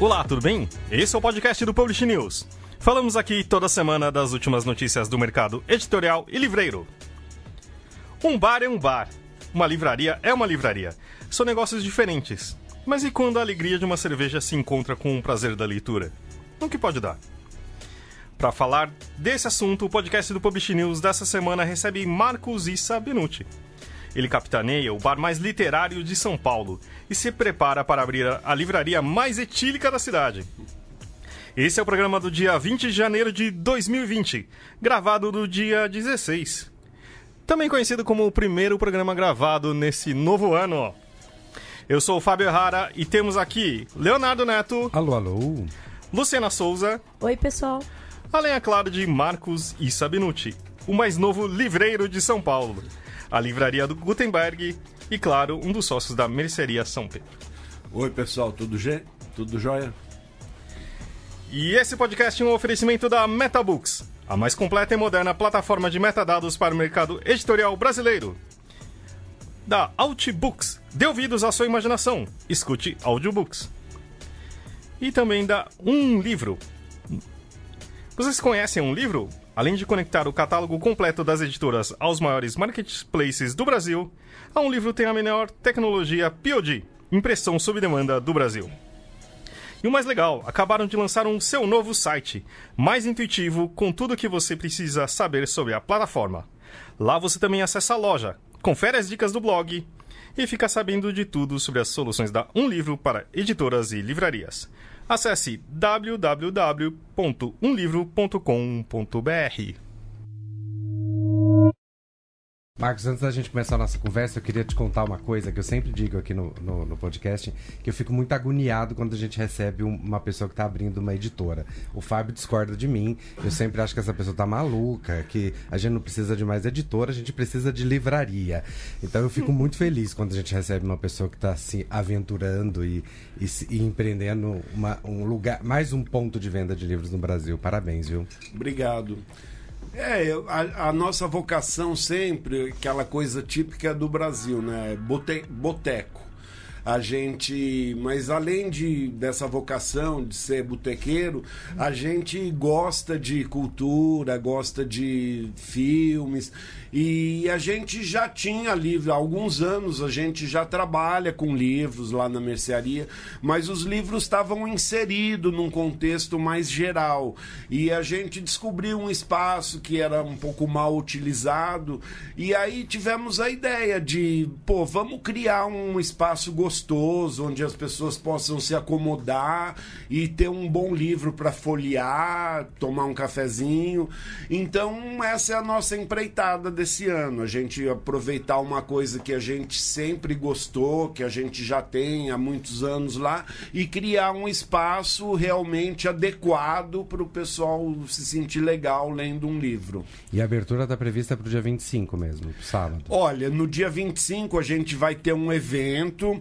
Olá, tudo bem? Esse é o podcast do Publish News. Falamos aqui toda semana das últimas notícias do mercado editorial e livreiro. Um bar é um bar, uma livraria é uma livraria. São negócios diferentes. Mas e quando a alegria de uma cerveja se encontra com o prazer da leitura? O que pode dar? Para falar desse assunto, o podcast do Publish News dessa semana recebe Marcos Issa Benucci. Ele capitaneia o bar mais literário de São Paulo e se prepara para abrir a livraria mais etílica da cidade. Esse é o programa do dia 20 de janeiro de 2020, gravado do dia 16. Também conhecido como o primeiro programa gravado nesse novo ano. Eu sou o Fábio Errara e temos aqui Leonardo Neto. Alô, alô. Luciana Souza. Oi, pessoal. Além, é claro, de Marcos e Sabinucci, o mais novo livreiro de São Paulo. A livraria do Gutenberg e, claro, um dos sócios da Merceria São Pedro. Oi, pessoal, tudo, G? tudo jóia? E esse podcast é um oferecimento da MetaBooks, a mais completa e moderna plataforma de metadados para o mercado editorial brasileiro da Outbooks. Dê ouvidos à sua imaginação. Escute audiobooks. E também da Um Livro. Vocês conhecem Um Livro? Além de conectar o catálogo completo das editoras aos maiores marketplaces do Brasil, a Um Livro tem a melhor tecnologia POD, impressão sob demanda do Brasil. E o mais legal, acabaram de lançar um seu novo site, mais intuitivo, com tudo o que você precisa saber sobre a plataforma. Lá você também acessa a loja, confere as dicas do blog e fica sabendo de tudo sobre as soluções da Um Livro para editoras e livrarias. Acesse www.unlivro.com.br. Marcos, antes da gente começar a nossa conversa, eu queria te contar uma coisa que eu sempre digo aqui no, no, no podcast, que eu fico muito agoniado quando a gente recebe uma pessoa que está abrindo uma editora. O Fábio discorda de mim, eu sempre acho que essa pessoa está maluca, que a gente não precisa de mais editora, a gente precisa de livraria. Então eu fico muito feliz quando a gente recebe uma pessoa que está se aventurando e, e, e empreendendo uma, um lugar, mais um ponto de venda de livros no Brasil. Parabéns, viu? Obrigado. É, a, a, nossa vocação sempre, aquela coisa típica do Brasil, né? É bote, boteco. A gente, mas além de, dessa vocação de ser botequeiro, a gente gosta de cultura, gosta de filmes. E a gente já tinha livro, há alguns anos a gente já trabalha com livros lá na mercearia, mas os livros estavam inseridos num contexto mais geral. E a gente descobriu um espaço que era um pouco mal utilizado, e aí tivemos a ideia de, pô, vamos criar um espaço gostoso onde as pessoas possam se acomodar e ter um bom livro para folhear, tomar um cafezinho. Então, essa é a nossa empreitada desse esse ano, a gente aproveitar uma coisa que a gente sempre gostou, que a gente já tem há muitos anos lá, e criar um espaço realmente adequado para o pessoal se sentir legal lendo um livro. E a abertura está prevista para o dia 25 mesmo, sábado? Olha, no dia 25 a gente vai ter um evento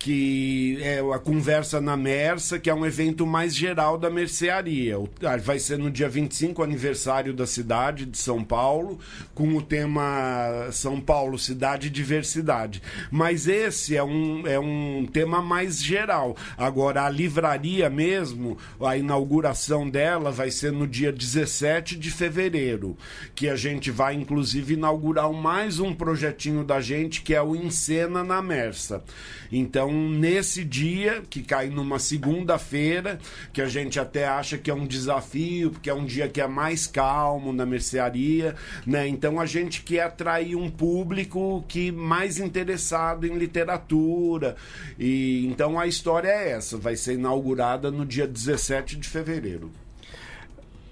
que é a conversa na Mersa, que é um evento mais geral da mercearia. Ah, vai ser no dia 25, aniversário da cidade de São Paulo, com o tema São Paulo, Cidade e Diversidade. Mas esse é um, é um tema mais geral. Agora, a livraria mesmo, a inauguração dela vai ser no dia 17 de fevereiro, que a gente vai, inclusive, inaugurar mais um projetinho da gente, que é o Encena na Mersa. Então, então, nesse dia, que cai numa segunda-feira, que a gente até acha que é um desafio, porque é um dia que é mais calmo na mercearia, né? Então a gente quer atrair um público que mais interessado em literatura. E então a história é essa, vai ser inaugurada no dia 17 de fevereiro.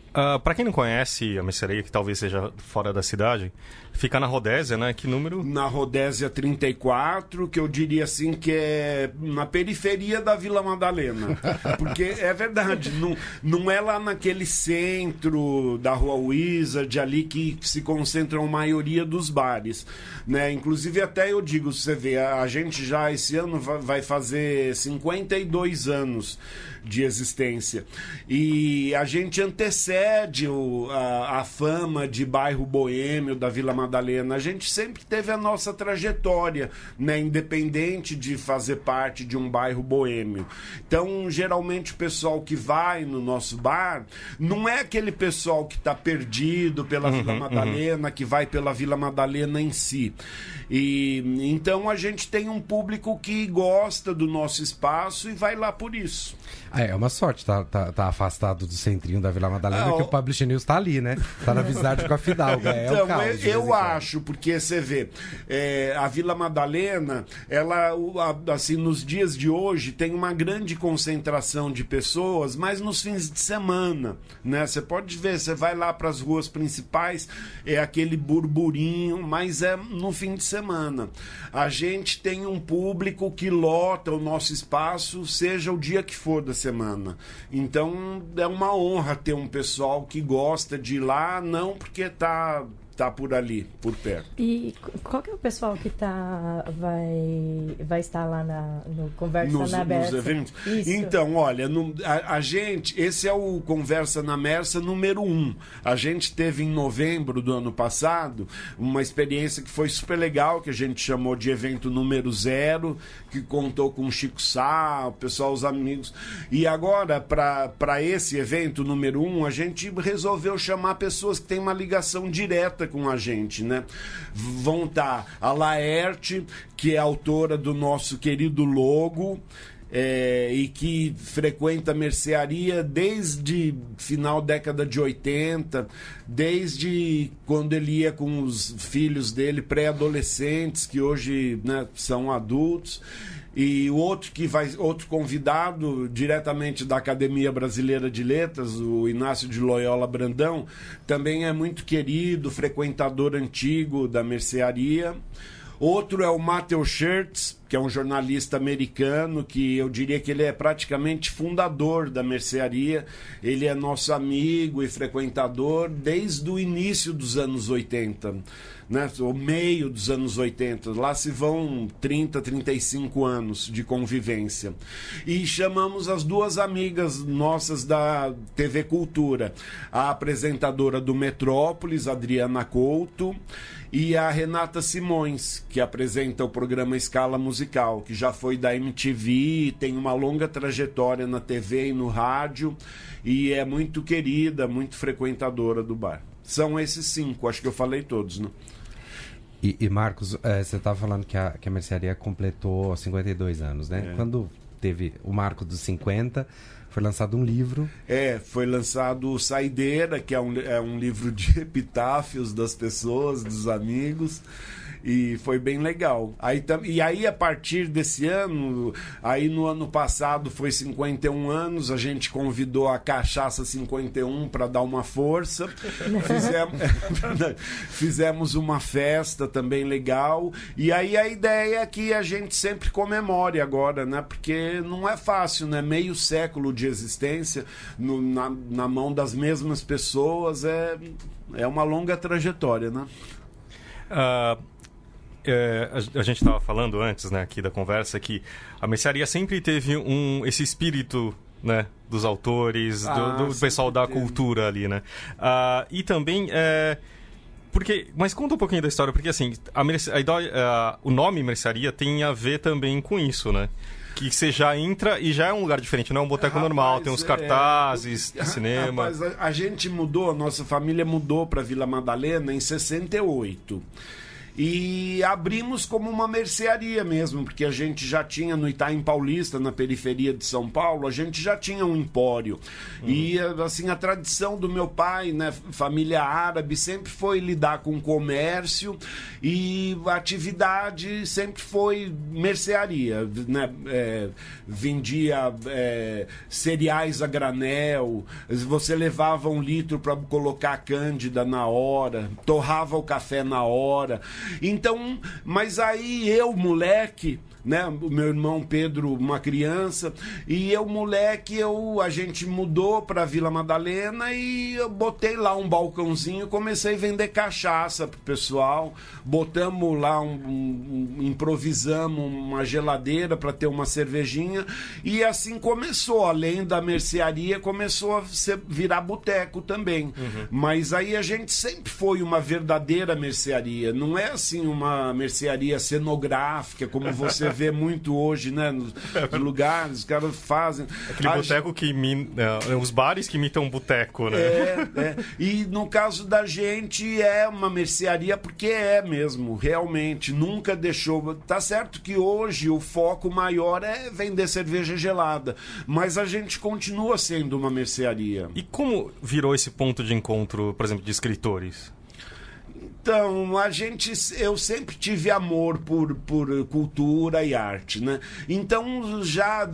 Uh, ah, para quem não conhece a mercearia, que talvez seja fora da cidade, Fica na Rodésia, né? Que número? Na Rodésia 34, que eu diria assim que é na periferia da Vila Madalena. Porque é verdade, não, não é lá naquele centro da Rua Wizard ali que se concentram a maioria dos bares, né? Inclusive até eu digo, você vê, a gente já esse ano vai fazer 52 anos de existência. E a gente antecede o, a, a fama de bairro boêmio da Vila Madalena Madalena, a gente sempre teve a nossa trajetória, né? Independente de fazer parte de um bairro boêmio. Então, geralmente, o pessoal que vai no nosso bar não é aquele pessoal que está perdido pela uhum, Vila uhum. Madalena, uhum. que vai pela Vila Madalena em si. E então a gente tem um público que gosta do nosso espaço e vai lá por isso. Ah, é, uma sorte tá, tá, tá, afastado do centrinho da Vila Madalena, ah, que o Publish News tá ali, né? Tá na amizade com a Fidalga. É então, o caos, eu, eu acho, porque você vê, é, a Vila Madalena, ela, assim, nos dias de hoje tem uma grande concentração de pessoas, mas nos fins de semana, né? Você pode ver, você vai lá para as ruas principais, é aquele burburinho, mas é no fim de semana. A gente tem um público que lota o nosso espaço, seja o dia que for da semana. Então é uma honra ter um pessoal que gosta de ir lá, não porque tá tá por ali, por perto. E qual que é o pessoal que tá, vai, vai estar lá na, no Conversa nos, na Mersa? Nos eventos? Isso. Então, olha, no, a, a, gente, esse é o Conversa na Mersa número um. A gente teve em novembro do ano passado uma experiência que foi super legal, que a gente chamou de evento número zero, que contou com o Chico Sá, o pessoal, os amigos. E agora, para esse evento número um, a gente resolveu chamar pessoas que têm uma ligação direta com a gente, né? Vão estar tá a Laerte, que é autora do nosso querido logo. É, e que frequenta a mercearia desde final década de 80, desde quando ele ia com os filhos dele, pré-adolescentes, que hoje né, são adultos e outro que vai outro convidado diretamente da Academia Brasileira de Letras, o Inácio de Loyola Brandão, também é muito querido, frequentador antigo da mercearia. Outro é o Matheus Schertz, que é um jornalista americano que eu diria que ele é praticamente fundador da mercearia. Ele é nosso amigo e frequentador desde o início dos anos 80, né? o meio dos anos 80. Lá se vão 30, 35 anos de convivência. E chamamos as duas amigas nossas da TV Cultura, a apresentadora do Metrópolis, Adriana Couto, e a Renata Simões, que apresenta o programa Escala Musical musical, que já foi da MTV, tem uma longa trajetória na TV e no rádio, e é muito querida, muito frequentadora do bar. São esses cinco, acho que eu falei todos, né? E, e Marcos, é, você estava tá falando que a, que a mercearia completou 52 anos, né? É. Quando teve o marco dos 50, foi lançado um livro. É, foi lançado Saideira, que é um, é um livro de epitáfios das pessoas, dos amigos e foi bem legal. Aí, e aí, a partir desse ano, aí no ano passado foi 51 anos, a gente convidou a Cachaça 51 para dar uma força. Fizemos, fizemos uma festa também legal. E aí a ideia é que a gente sempre comemore agora, né? Porque não é fácil, né? Meio século de existência no, na, na mão das mesmas pessoas é, é uma longa trajetória, né? Uh, é, a, a, gente estava falando antes, né, aqui da conversa que a mercearia sempre teve um esse espírito, né, dos autores, ah, do, do pessoal da teve. cultura ali, né? Uh, e também é, porque, mas conta um pouquinho da história, porque assim, a merce, a, a, o nome mercearia tem a ver também com isso, né? que você já entra e já é um lugar diferente, não é um boteco rapaz, normal, tem uns é. cartazes, é... cinema. Rapaz, a, a gente mudou, a nossa família mudou para Vila Madalena em 68. E abrimos como uma mercearia mesmo, porque a gente já tinha no Itaim Paulista, na periferia de São Paulo, a gente já tinha um empório. Uhum. E assim, a tradição do meu pai, né, família árabe, sempre foi lidar com comércio e a atividade sempre foi mercearia, né? É, vendia é, cereais a granel, você levava um litro para colocar a cândida na hora, torrava o café na hora. Então, mas aí eu, moleque, né? O meu irmão Pedro, uma criança, e eu moleque, eu a gente mudou para Vila Madalena e eu botei lá um balcãozinho, comecei a vender cachaça pro pessoal, botamos lá um, um, um improvisamos uma geladeira para ter uma cervejinha e assim começou, além da mercearia, começou a ser, virar boteco também. Uhum. Mas aí a gente sempre foi uma verdadeira mercearia, não é assim uma mercearia cenográfica como você vê muito hoje, né? Nos, é lugares, os caras fazem. Aquele ah, boteco que imita. É, os bares que imitam boteco, né? É, é. E no caso da gente é uma mercearia, porque é mesmo, realmente. Nunca deixou. Tá certo que hoje o foco maior é vender cerveja gelada, mas a gente continua sendo uma mercearia. E como virou esse ponto de encontro, por exemplo, de escritores? Então, a gente, eu sempre tive amor por, por cultura e arte, né? Então, já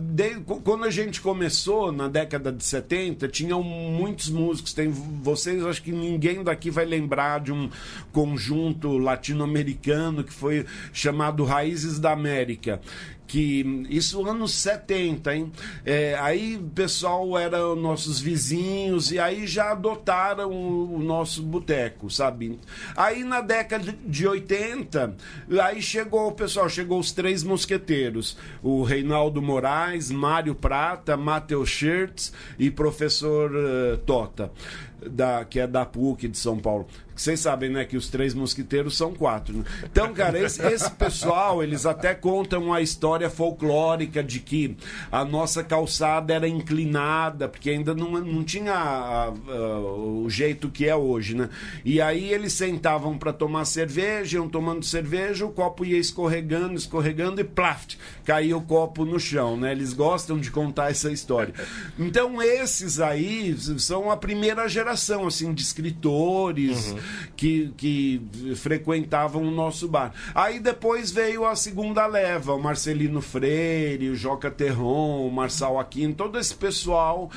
quando a gente começou na década de 70, tinham muitos músicos. Tem vocês, acho que ninguém daqui vai lembrar de um conjunto latino-americano que foi chamado Raízes da América que isso anos 70, hein? É, aí o pessoal eram nossos vizinhos e aí já adotaram o, o nosso boteco, sabe? Aí na década de 80, aí chegou o pessoal, chegou os três mosqueteiros, o Reinaldo Moraes, Mário Prata, Matheus Schertz e professor uh, Tota da, que é da PUC de São Paulo. Vocês sabem, né, que os três mosquiteiros são quatro. Né? Então, cara, esse, esse, pessoal, eles até contam a história folclórica de que a nossa calçada era inclinada, porque ainda não, não tinha a, a, o jeito que é hoje, né? E aí eles sentavam para tomar cerveja, iam tomando cerveja, o copo ia escorregando, escorregando e plaft, caía o copo no chão, né? Eles gostam de contar essa história. Então, esses aí são a primeira geração geração assim de escritores uhum. que, que frequentavam o nosso bar. Aí depois veio a segunda leva, o Marcelino Freire, o Joca Terron, o Marçal Aquino, todo esse pessoal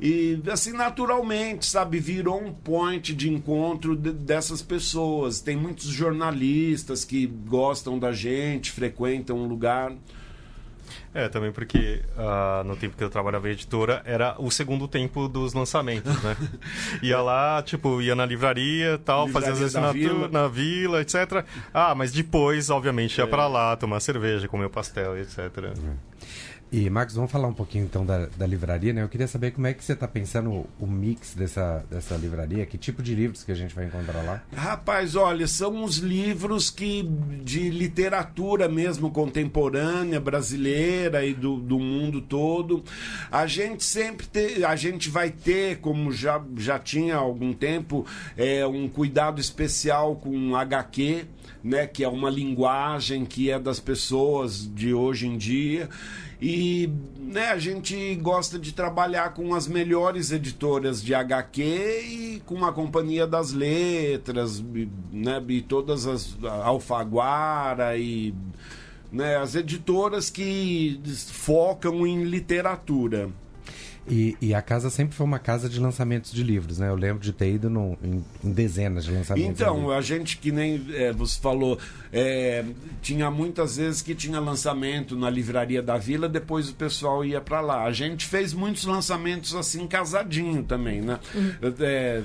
e assim naturalmente, sabe, virou um point de encontro de, dessas pessoas. Tem muitos jornalistas que gostam da gente, frequentam o lugar. É, também porque uh, no tempo que eu trabalhava em editora era o segundo tempo dos lançamentos, né? ia lá, tipo, ia na livraria tal, livraria fazia as assinaturas na vila, etc. Ah, mas depois, obviamente, ia é. para lá tomar cerveja, comer pastel, etc. E, Marcos, vamos falar um pouquinho então da, da livraria, né? Eu queria saber como é que você está pensando o, o, mix dessa, dessa livraria, que tipo de livros que a gente vai encontrar lá? Rapaz, olha, são uns livros que de literatura mesmo contemporânea, brasileira e do, do mundo todo. A gente sempre te, a gente vai ter, como já, já tinha há algum tempo, é, um cuidado especial com HQ, né? Que é uma linguagem que é das pessoas de hoje em dia. E né, a gente gosta de trabalhar com as melhores editoras de HQ e com a Companhia das Letras, né, e todas as Alfaguara e né, as editoras que focam em literatura. E, e, a casa sempre foi uma casa de lançamentos de livros, né? Eu lembro de ter ido em, em, dezenas de lançamentos. Então, a gente que nem é, você falou, é, tinha muitas vezes que tinha lançamento na livraria da vila, depois o pessoal ia para lá. A gente fez muitos lançamentos assim, casadinho também, né? É,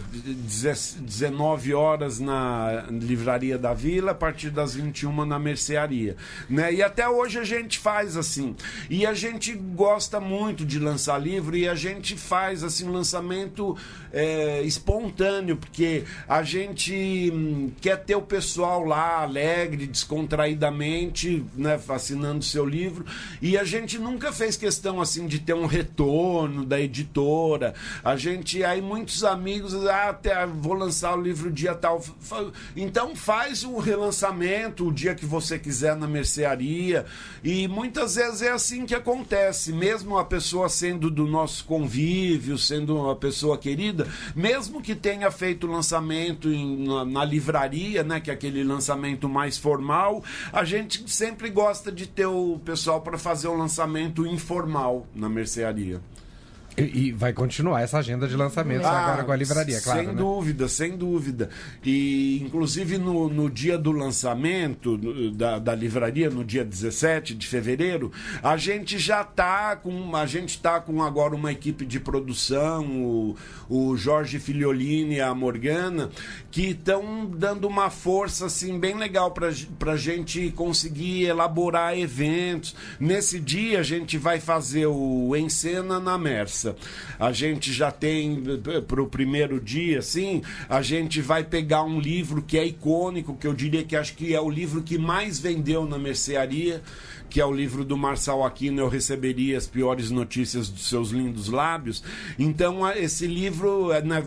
19 horas na livraria da vila, a partir das 21 na mercearia, né? E até hoje a gente faz assim. E a gente gosta muito de lançar livro e a gente faz assim um lançamento é, espontâneo, porque a gente hum, quer ter o pessoal lá alegre, descontraidamente, né, fascinando seu livro, e a gente nunca fez questão assim de ter um retorno da editora. A gente aí muitos amigos, ah, até vou lançar o livro dia tal. Então faz um relançamento o dia que você quiser na mercearia. E muitas vezes é assim que acontece, mesmo a pessoa sendo do nosso convívio, sendo uma pessoa querida, mesmo que tenha feito lançamento em, na, na, livraria, né, que é aquele lançamento mais formal, a gente sempre gosta de ter o pessoal para fazer um lançamento informal na mercearia. E, e vai continuar essa agenda de lançamentos ah, agora com a livraria, claro. Sem né? dúvida, sem dúvida. E, inclusive, no, no dia do lançamento da, da livraria, no dia 17 de fevereiro, a gente já está com. A gente está com agora uma equipe de produção, o, o Jorge Filiolini e a Morgana, que estão dando uma força assim, bem legal para a gente conseguir elaborar eventos. Nesse dia, a gente vai fazer o Encena na Mers a gente já tem eh, pro primeiro dia, assim, a gente vai pegar um livro que é icônico, que eu diria que acho que é o livro que mais vendeu na mercearia, que é o livro do Marçal Aquino, Eu Receberia as Piores Notícias dos Seus Lindos Lábios. Então, esse livro, eh, né,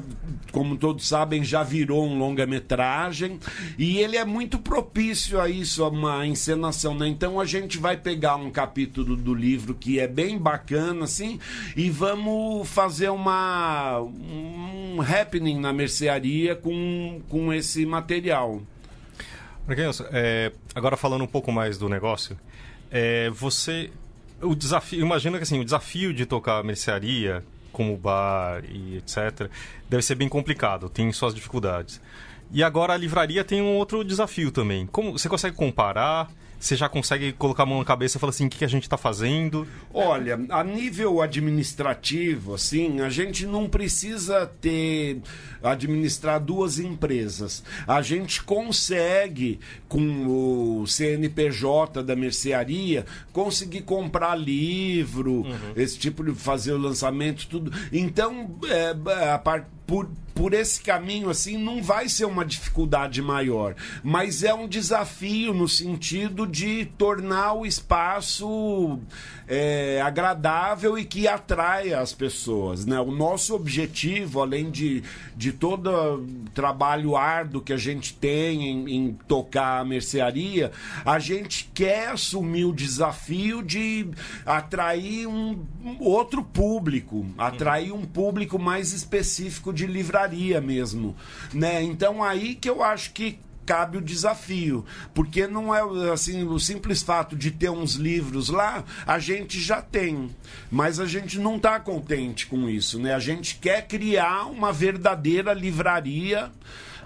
como todos sabem, já virou um longa-metragem e ele é muito propício a isso, a uma encenação. Né? Então, a gente vai pegar um capítulo do livro que é bem bacana, assim, e vamos vamos fazer uma um happening na mercearia com, com esse material. É, agora falando um pouco mais do negócio, é, você o desafio, imagina que assim, o desafio de tocar mercearia como bar e etc, deve ser bem complicado, tem suas dificuldades. E agora a livraria tem um outro desafio também. Como você consegue comparar? Você já consegue colocar a mão na cabeça e falar assim, o que, que a gente está fazendo? Olha, a nível administrativo, assim, a gente não precisa ter administrar duas empresas. A gente consegue, com o CNPJ da mercearia, conseguir comprar livro, uhum. esse tipo de fazer o lançamento, tudo. Então, é, a parte por, por esse caminho assim não vai ser uma dificuldade maior, mas é um desafio no sentido de tornar o espaço é, agradável e que atraia as pessoas. Né? O nosso objetivo, além de, de todo o trabalho árduo que a gente tem em, em tocar a mercearia, a gente quer assumir o desafio de atrair um outro público, atrair um público mais específico de livraria porcaria mesmo, né? Então aí que eu acho que cabe o desafio, porque não é assim o simples fato de ter uns livros lá, a gente já tem, mas a gente não está contente com isso, né? A gente quer criar uma verdadeira livraria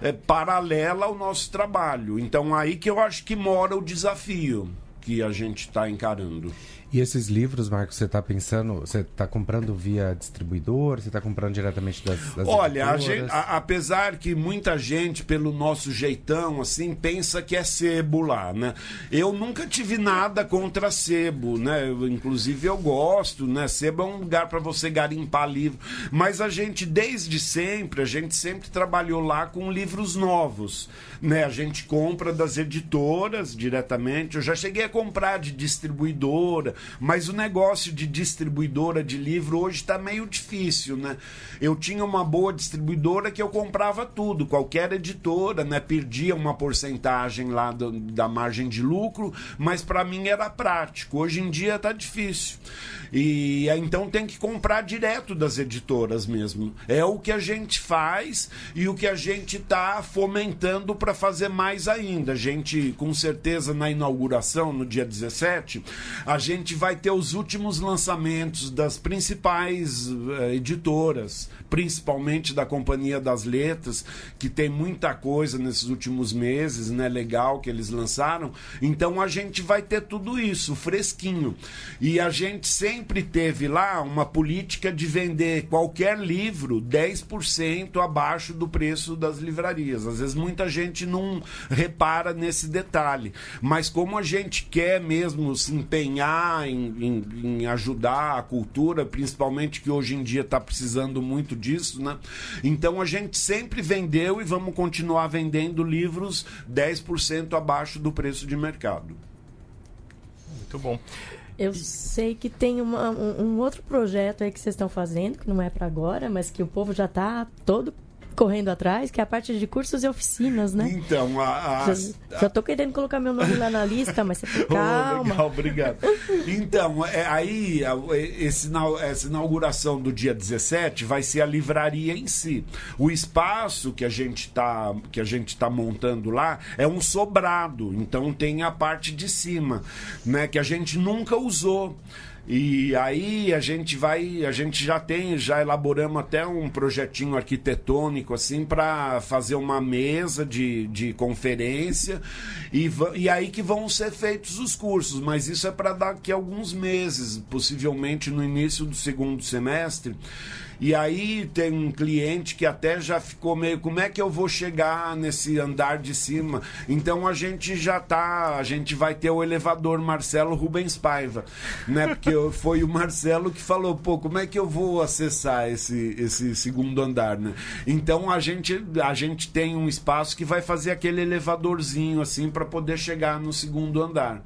é, paralela ao nosso trabalho. Então aí que eu acho que mora o desafio que a gente está encarando. E esses livros, Marcos, você está pensando, você está comprando via distribuidor, você está comprando diretamente das, das Olha, gente, a, apesar que muita gente, pelo nosso jeitão, assim, pensa que é sebo lá, né? Eu nunca tive nada contra sebo, né? Eu, inclusive eu gosto, né? Sebo é um lugar para você garimpar livro. Mas a gente, desde sempre, a gente sempre trabalhou lá com livros novos, né? A gente compra das editoras diretamente. Eu já cheguei a comprar de distribuidora, mas o negócio de distribuidora de livro hoje está meio difícil, né? Eu tinha uma boa distribuidora que eu comprava tudo, qualquer editora, né? Perdia uma porcentagem lá do, da margem de lucro, mas para mim era prático. Hoje em dia tá difícil. E é, então tem que comprar direto das editoras mesmo. É o que a gente faz e o que a gente está fomentando para fazer mais ainda. A gente, com certeza, na inauguração, no dia 17, a gente vai ter os últimos lançamentos das principais eh, editoras, principalmente da Companhia das Letras, que tem muita coisa nesses últimos meses, né? Legal que eles lançaram. Então a gente vai ter tudo isso fresquinho. E a gente sempre teve lá uma política de vender qualquer livro 10% abaixo do preço das livrarias. Às vezes muita gente não repara nesse detalhe, mas como a gente quer mesmo se empenhar em, em, em ajudar a cultura, principalmente que hoje em dia está precisando muito disso, né? Então a gente sempre vendeu e vamos continuar vendendo livros 10% abaixo do preço de mercado. Muito bom. Eu sei que tem uma, um, um, outro projeto aí que vocês estão fazendo, que não é para agora, mas que o povo já está todo correndo atrás, que é a parte de cursos e oficinas, né? Então, a, a, já, já tô querendo colocar meu nome lá na lista, mas você fica calma. Oh, legal, obrigado. Então, é, aí, é, esse, essa inauguração do dia 17 vai ser a livraria em si. O espaço que a gente está que a gente tá montando lá é um sobrado, então tem a parte de cima, né, que a gente nunca usou. E aí a gente vai, a gente já tem, já elaboramos até um projetinho arquitetônico assim para fazer uma mesa de, de conferência e, e aí que vão ser feitos os cursos, mas isso é para daqui a alguns meses, possivelmente no início do segundo semestre. E aí tem um cliente que até já ficou meio, como é que eu vou chegar nesse andar de cima? Então a gente já tá, a gente vai ter o elevador Marcelo Rubens Paiva, né? Porque foi o Marcelo que falou, pô, como é que eu vou acessar esse, esse segundo andar, né? Então a gente a gente tem um espaço que vai fazer aquele elevadorzinho assim para poder chegar no segundo andar.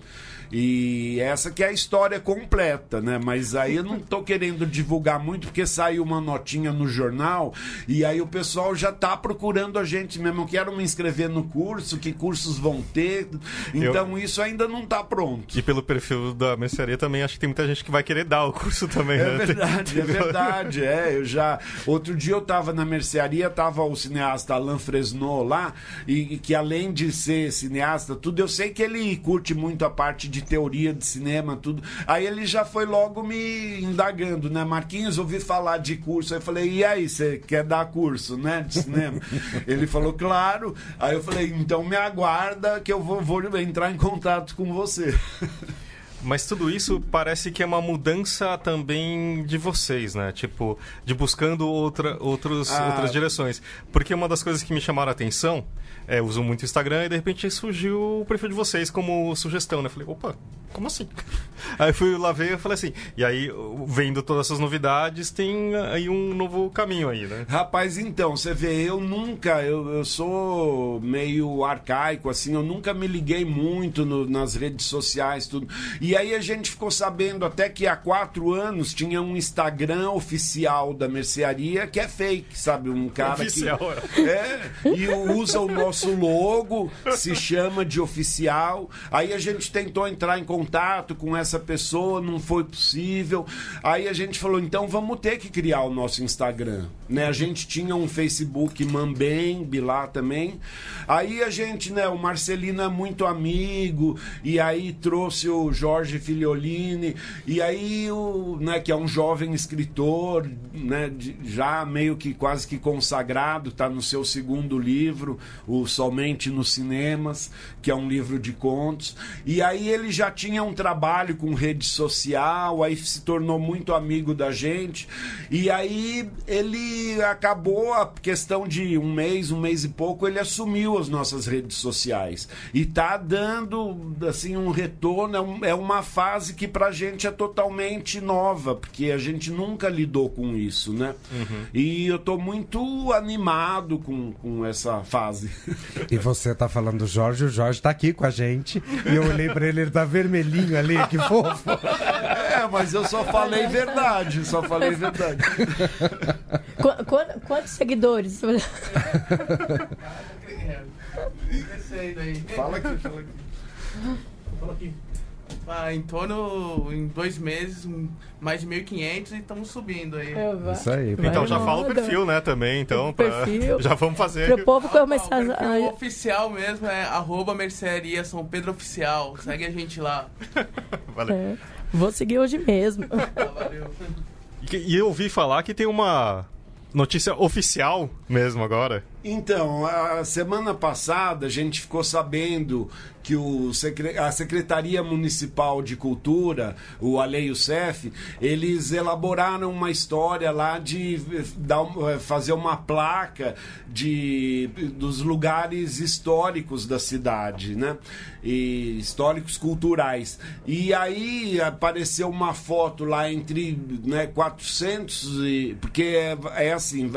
E essa que é a história completa, né? Mas aí eu não tô querendo divulgar muito, porque saiu uma notinha no jornal e aí o pessoal já tá procurando a gente mesmo. Eu quero me inscrever no curso, que cursos vão ter. Então eu... isso ainda não tá pronto. E pelo perfil da mercearia também, acho que tem muita gente que vai querer dar o curso também, é né? Verdade, é verdade, é. Eu já. Outro dia eu tava na mercearia, tava o cineasta Alain Fresnot lá, e que além de ser cineasta, tudo, eu sei que ele curte muito a parte de teoria de cinema, tudo. Aí ele já foi logo me indagando, né? Marquinhos, ouvi falar de curso. Aí eu falei, e aí, você quer dar curso, né? De cinema? ele falou, claro. Aí eu falei, então me aguarda que eu vou, vou entrar em contato com você. Mas tudo isso parece que é uma mudança também de vocês, né? Tipo, de buscando outra, outros, ah. outras direções. Porque uma das coisas que me chamaram a atenção, é, eu uso muito o Instagram e de repente surgiu o perfil de vocês como sugestão, né? Eu falei, opa, como assim? Aí fui lá ver e falei assim. E aí, vendo todas essas novidades, tem aí um novo caminho aí, né? Rapaz, então, você vê, eu nunca, eu, eu sou meio arcaico, assim, eu nunca me liguei muito no, nas redes sociais, tudo. E e aí a gente ficou sabendo até que há quatro anos tinha um Instagram oficial da mercearia que é fake, sabe? Um cara oficial. que. É, e usa o nosso logo, se chama de oficial. Aí a gente tentou entrar em contato com essa pessoa, não foi possível. Aí a gente falou, então vamos ter que criar o nosso Instagram. Né? A gente tinha um Facebook Mambem, Bilá também. Aí a gente, né, o Marcelino é muito amigo, e aí trouxe o Jorge. Jorge Filiolini, e aí o, né, que é um jovem escritor, né, de, já meio que quase que consagrado, está no seu segundo livro, o Somente nos Cinemas, que é um livro de contos. E aí ele já tinha um trabalho com rede social, aí se tornou muito amigo da gente. E aí ele acabou a questão de um mês, um mês e pouco, ele assumiu as nossas redes sociais e tá dando assim um retorno, é, é uma uma fase que pra gente é totalmente nova, porque a gente nunca lidou com isso, né? Uhum. E eu tô muito animado com, com essa fase. E você tá falando do Jorge, o Jorge tá aqui com a gente. E eu olhei pra ele, ele tá vermelhinho ali, que fofo. É, mas eu só falei verdade, só falei verdade. Qu qu quantos seguidores? Fala aqui, fala aqui. Fala aqui. Ah, em torno, em dois meses, mais de 1.500 e estamos subindo aí. Isso aí. então já fala o perfil, né, também. Então, pra... já vamos fazer. Pro povo ah, começar... o oficial mesmo é arroba mercearia São Pedro Oficial. Segue a gente lá. valeu. É. Vou seguir hoje mesmo. Ah, valeu. E, e eu ouvi falar que tem uma notícia oficial mesmo agora. Então, a semana passada a gente ficou sabendo que o, a Secretaria Municipal de Cultura, o Aleio CEF, eles elaboraram uma história lá de eh, dar, eh, fazer uma placa de, dos lugares históricos da cidade, né? E, históricos culturais. E aí apareceu uma foto lá entre né, 400 e. Porque é, é assim,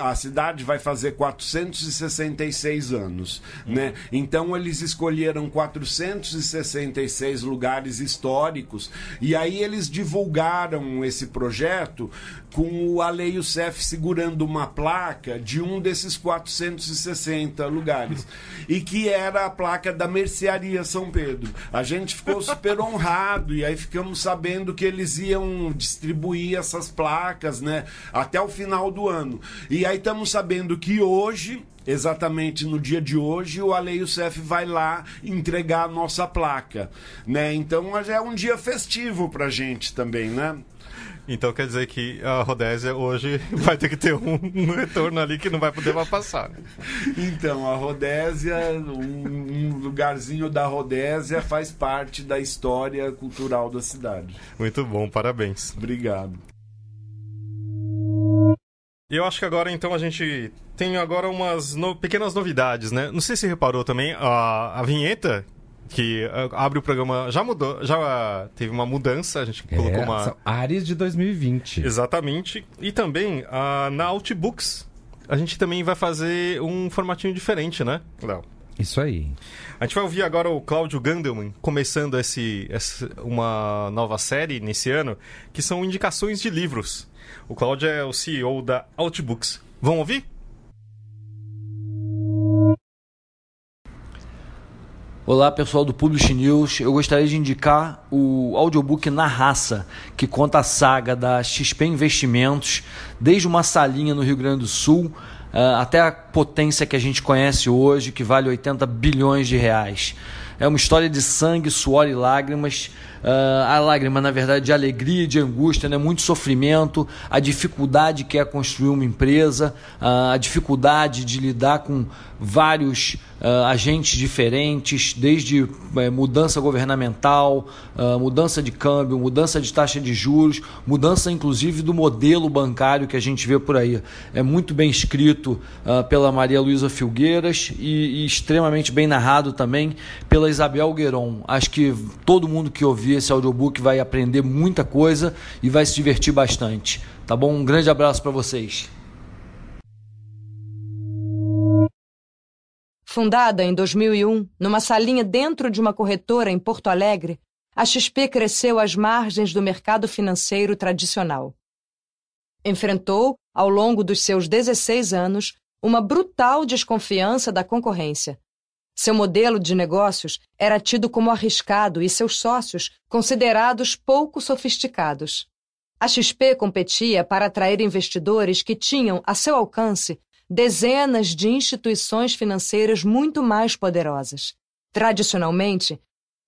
a, a cidade vai fazer 466 anos, hum. né? Então eles escolheram 466 lugares históricos e aí eles divulgaram esse projeto com o Aleio Cef segurando uma placa de um desses 460 lugares. E que era a placa da Mercearia São Pedro. A gente ficou super honrado e aí ficamos sabendo que eles iam distribuir essas placas, né, até o final do ano. E aí estamos sabendo que hoje exatamente no dia de hoje, o Aleio Cef vai lá entregar a nossa placa, né? Então é um dia festivo pra gente também, né? Então quer dizer que a Rodésia hoje vai ter que ter um, um retorno ali que não vai poder passar. Né? Então, a Rodésia, um, um, lugarzinho da Rodésia faz parte da história cultural da cidade. Muito bom, parabéns. Obrigado. Eu acho que agora então a gente tem agora umas no... pequenas novidades, né? Não sei se reparou também a, a vinheta que ah, abre o programa. Já mudou, já teve uma mudança, a gente colocou é, uma. São áreas de 2020. Exatamente. E também ah, na Outbooks, a gente também vai fazer um formatinho diferente, né, Léo? Isso aí. A gente vai ouvir agora o Cláudio Gandelman começando esse, essa, uma nova série nesse ano, que são indicações de livros. O Cláudio é o CEO da Outbooks. vamos ouvir? Olá pessoal do Publish News, eu gostaria de indicar o audiobook Na Raça, que conta a saga da XP Investimentos, desde uma salinha no Rio Grande do Sul eh, até a potência que a gente conhece hoje, que vale 80 bilhões de reais. É uma história de sangue, suor e lágrimas ah, a lágrima, na verdade, de alegria, de angústia, né? muito sofrimento, a dificuldade que é construir uma empresa, ah, a dificuldade de lidar com vários uh, agentes diferentes, desde uh, mudança governamental, uh, mudança de câmbio, mudança de taxa de juros, mudança inclusive do modelo bancário que a gente vê por aí. É muito bem escrito pela Maria Luísa Filgueiras e, e, extremamente bem narrado também pela Isabel Gueron. Acho que todo mundo que ouviu ouvir esse audiobook, vai aprender muita coisa e vai se divertir bastante. Tá bom? Um grande abraço para vocês. Fundada em 2001, numa salinha dentro de uma corretora em Porto Alegre, a XP cresceu às margens do mercado financeiro tradicional. Enfrentou, ao longo dos seus 16 anos, uma brutal desconfiança da concorrência, seu modelo de negócios era tido como arriscado e seus sócios considerados pouco sofisticados. A XP competia para atrair investidores que tinham a seu alcance dezenas de instituições financeiras muito mais poderosas. Tradicionalmente,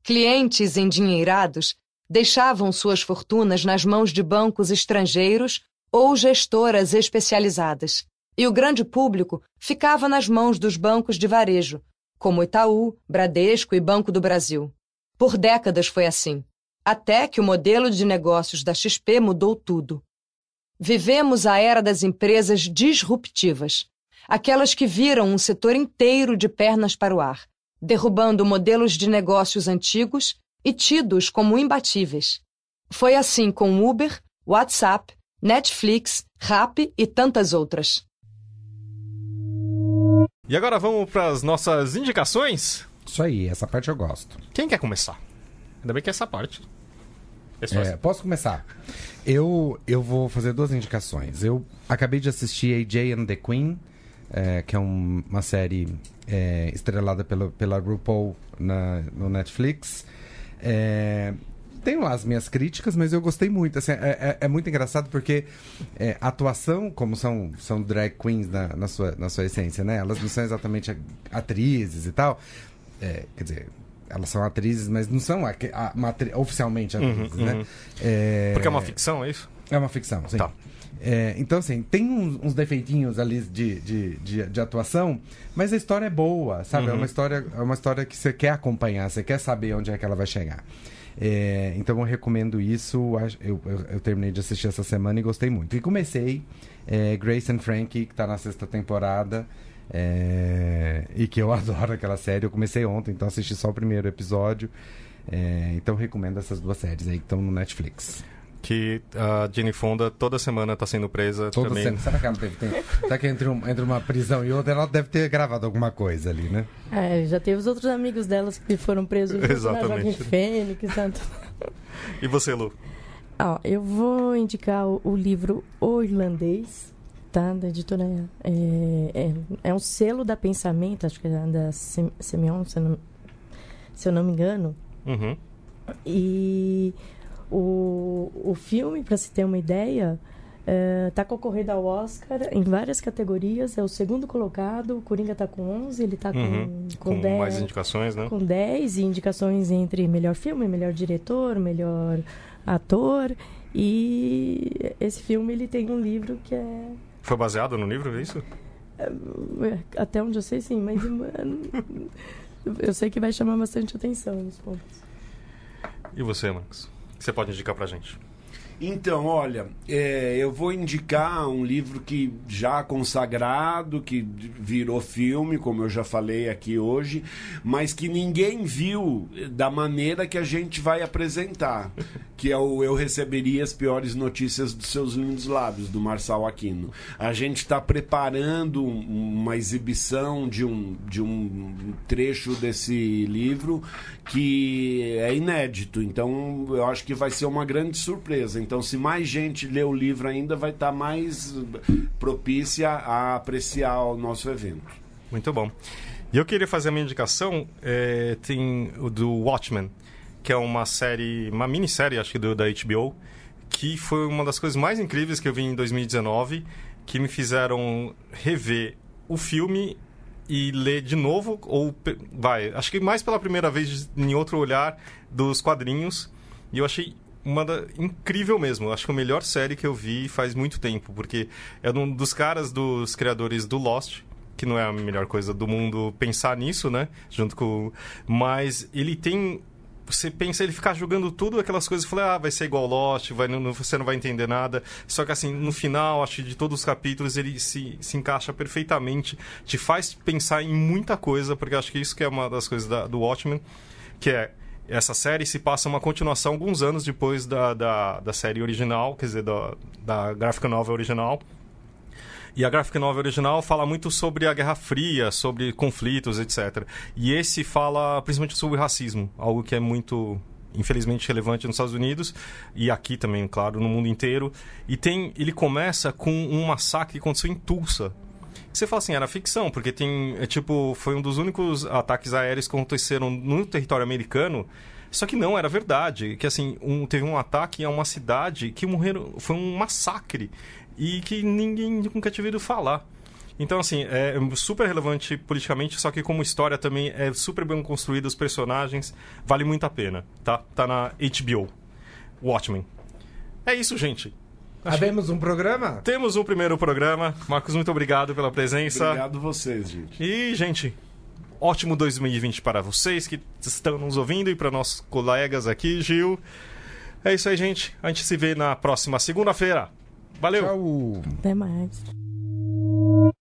clientes endinheirados deixavam suas fortunas nas mãos de bancos estrangeiros ou gestoras especializadas, e o grande público ficava nas mãos dos bancos de varejo, como Itaú, Bradesco e Banco do Brasil. Por décadas foi assim, até que o modelo de negócios da XP mudou tudo. Vivemos a era das empresas disruptivas, aquelas que viram um setor inteiro de pernas para o ar, derrubando modelos de negócios antigos e tidos como imbatíveis. Foi assim com Uber, WhatsApp, Netflix, Rap e tantas outras. E agora vamos para as nossas indicações? Isso aí, essa parte eu gosto. Quem quer começar? Ainda bem que é essa parte. É, é posso começar? Eu, eu vou fazer duas indicações. Eu acabei de assistir AJ and the Queen, é, que é um, uma série é, estrelada pelo, pela RuPaul na, no Netflix. É, tenho lá as minhas críticas, mas eu gostei muito. Assim, é, é, é, muito engraçado porque é, atuação, como são, são drag queens na, na, sua, na sua essência, né? Elas não são exatamente atrizes e tal. É, quer dizer, elas são atrizes, mas não são a, a, a, oficialmente uhum, atrizes, uhum, né? Uhum. É, porque é uma ficção, é isso? É uma ficção, sim. Tá. É, então, assim, tem uns, uns defeitinhos ali de, de, de, de, atuação, mas a história é boa, sabe? Uhum. É, uma história, é uma história que você quer acompanhar, você quer saber onde é que ela vai chegar. É, então eu recomendo isso. Eu, eu, eu, terminei de assistir essa semana e gostei muito. E comecei é, Grace and Frankie, que está na sexta temporada. É, e que eu adoro aquela série. Eu comecei ontem, então assisti só o primeiro episódio. É, então recomendo essas duas séries aí que estão no Netflix que a Jenny Fonda toda semana está sendo presa toda também. Será que ela deve ter? Será que entre, um, entre uma prisão e outra ela deve ter gravado alguma coisa ali, né? É, já teve os outros amigos delas que foram presos né? Exatamente. na Fênix, tanto. E você, Lu? Ó, eu vou indicar o, o livro O Irlandês, tá? Da editora. É, é, é, um selo da pensamento, acho que é da Sem, se eu não, se eu não me engano. Uhum. E o, o filme, para se ter uma ideia, está é, tá concorrendo ao Oscar em várias categorias. É o segundo colocado. O Coringa está com 11, ele está uhum. com, com, com 10. mais indicações, né? Com 10 indicações entre melhor filme, melhor diretor, melhor ator. E esse filme ele tem um livro que é. Foi baseado no livro, é isso? É, é, até onde eu sei, sim, mas eu sei que vai chamar bastante atenção nos pontos. E você, Marcos? que você pode indicar pra gente? Então, olha, é, eu vou indicar um livro que já consagrado, que virou filme, como eu já falei aqui hoje, mas que ninguém viu da maneira que a gente vai apresentar, que é o Eu Receberia as Piores Notícias dos Seus Lindos Lábios, do Marçal Aquino. A gente está preparando uma exibição de um, de um trecho desse livro que é inédito, então eu acho que vai ser uma grande surpresa então, se mais gente lê o livro ainda, vai estar tá mais propícia a apreciar o nosso evento. Muito bom. E eu queria fazer a minha indicação, é, tem o do Watchmen, que é uma série, uma minissérie, acho que do, da HBO, que foi uma das coisas mais incríveis que eu vi em 2019, que me fizeram rever o filme e ler de novo, ou vai, acho que mais pela primeira vez em outro olhar dos quadrinhos. E eu achei uma da... incrível mesmo. Acho que a melhor série que eu vi faz muito tempo, porque é um dos caras dos criadores do Lost, que não é a melhor coisa do mundo pensar nisso, né? Junto com. Mas ele tem. Você pensa ele ficar jogando tudo aquelas coisas e fala, ah, vai ser igual Lost, vai, não, você não vai entender nada. Só que assim, no final, acho que de todos os capítulos, ele se, se encaixa perfeitamente, te faz pensar em muita coisa, porque acho que isso que é uma das coisas da, do Watchmen, que é essa série se passa uma continuação alguns anos depois da, da, da série original, quer dizer, da, da graphic novel original. E a graphic novel original fala muito sobre a Guerra Fria, sobre conflitos, etc. E esse fala principalmente sobre racismo, algo que é muito infelizmente relevante nos Estados Unidos e aqui também, claro, no mundo inteiro. E tem, ele começa com um massacre que aconteceu em Tulsa, você fala assim, era ficção, porque tem. É, tipo, foi um dos únicos ataques aéreos que aconteceram no território americano. Só que não, era verdade. Que assim, um, teve um ataque a uma cidade que morreram. Foi um massacre. E que ninguém nunca tinha ouvido falar. Então, assim, é super relevante politicamente, só que como história também é super bem construída, os personagens, vale muito a pena, tá? Tá na HBO. Watchmen. É isso, gente. Temos um programa? Temos um primeiro programa. Marcos, muito obrigado pela presença. Obrigado vocês, gente. E, gente, ótimo 2020 para vocês que estão nos ouvindo e para nossos colegas aqui, Gil. É isso aí, gente. A gente se vê na próxima segunda-feira. Valeu! Tchau! Até mais.